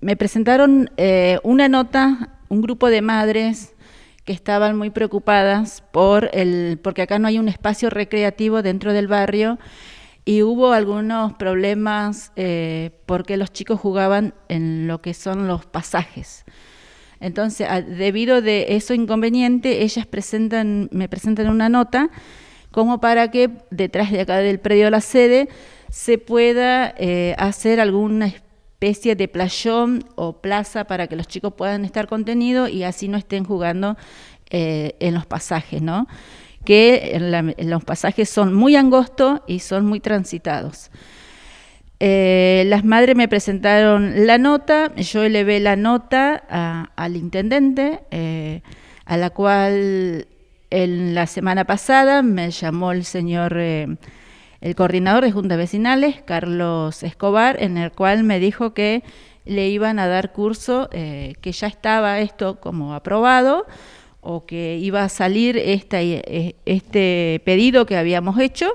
me presentaron eh, una nota, un grupo de madres que estaban muy preocupadas por el, porque acá no hay un espacio recreativo dentro del barrio y hubo algunos problemas eh, porque los chicos jugaban en lo que son los pasajes. Entonces, debido de eso inconveniente, ellas presentan, me presentan una nota como para que detrás de acá del predio de la sede se pueda eh, hacer alguna especie de playón o plaza para que los chicos puedan estar contenidos y así no estén jugando eh, en los pasajes, ¿no? que los pasajes son muy angostos y son muy transitados. Eh, las madres me presentaron la nota, yo elevé la nota al intendente, eh, a la cual en la semana pasada me llamó el señor el coordinador de juntas vecinales, Carlos Escobar, en el cual me dijo que le iban a dar curso, eh, que ya estaba esto como aprobado o que iba a salir eh, este pedido que habíamos hecho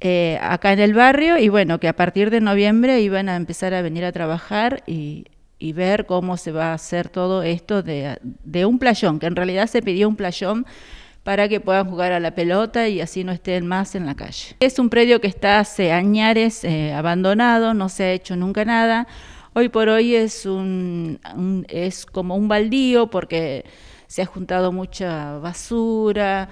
eh, acá en el barrio y bueno, que a partir de noviembre iban a empezar a venir a trabajar y, ver cómo se va a hacer todo esto de, de un playón, que en realidad se pidió un playón para que puedan jugar a la pelota y así no estén más en la calle. Es un predio que está hace añares eh, abandonado, no se ha hecho nunca nada. Hoy por hoy es, un, es como un baldío porque se ha juntado mucha basura,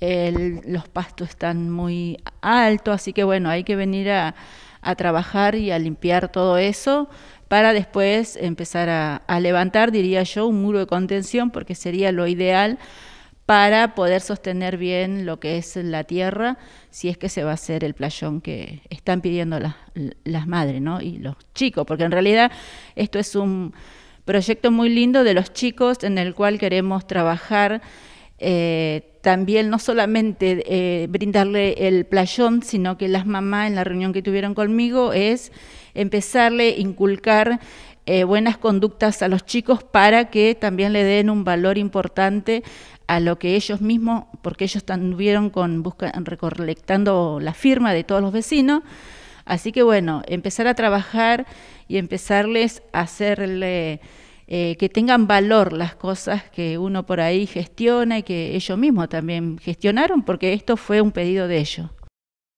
los pastos están muy altos, así que bueno, hay que venir a, a trabajar y a limpiar todo eso para después empezar a, levantar, diría yo, un muro de contención, porque sería lo ideal para poder sostener bien lo que es la tierra, si es que se va a hacer el playón que están pidiendo las, madres ¿no? y los chicos, porque en realidad esto es un proyecto muy lindo de los chicos en el cual queremos trabajar. Eh, también no solamente eh, brindarle el playón, sino que las mamás en la reunión que tuvieron conmigo es empezarle a inculcar eh, buenas conductas a los chicos para que también le den un valor importante a lo que ellos mismos, porque ellos estuvieron con, recolectando la firma de todos los vecinos. Así que bueno, empezar a trabajar y empezarles a hacerle eh, que tengan valor las cosas que uno por ahí gestiona y que ellos mismos también gestionaron, porque esto fue un pedido de ellos.